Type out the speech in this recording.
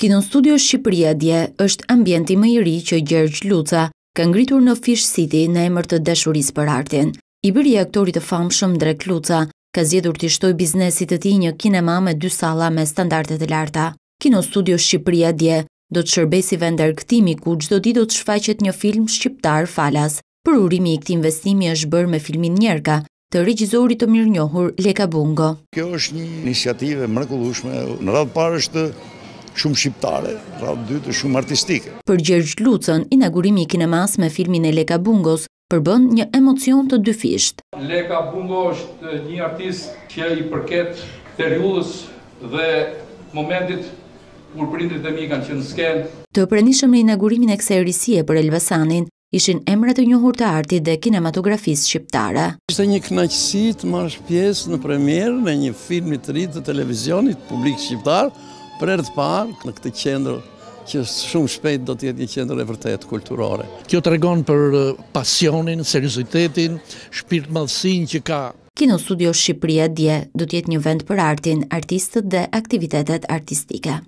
Kino Studio Shqipëria dje është ambienti më i ri që Gjergj Luca ka ngritur në Fish City në emër të dashuris për artin. I bëri aktorit të famë shumë drek Luca ka zjedur të shtoj biznesit të ti një kinema me dy sala me standartet e larta. Kino Studio Shqipëria dje do të shërbesi vendar këtimi ku gjdo di do të shfaqet një film shqiptar falas. Për urimi i këti investimi është bërë me filmin njerka të regjizorit të mirë njohur Leka Bungo. Kjo është një inisiative mrekullushme, në ratë parështë shumë shqiptare, radhë dytë shumë artistike. Për Gjergj Lucën, inaugurimi i kinemas me filmin e Leka Bungos përbën një emocion të dyfisht. Leka Bungos është një artist që i përket periullës dhe momentit kur prindrit e mi kanë që në skenë. Të prenishëm në inaugurimin e kse erisie për Elbasanin ishin emrat të njohur të arti dhe kinematografisë shqiptare. Ishte një knaqësi të marrë shpjesë në premier në një filmit rritë të televizionit publik shqiptar, për e rëtë parë në këtë qendrë që shumë shpejt do tjetë një qendrë e vërtet kulturore. Kjo të regon për pasionin, seriositetin, shpirt malsin që ka. Kino Studio Shqipëria dje do tjetë një vend për artin, artistët dhe aktivitetet artistike.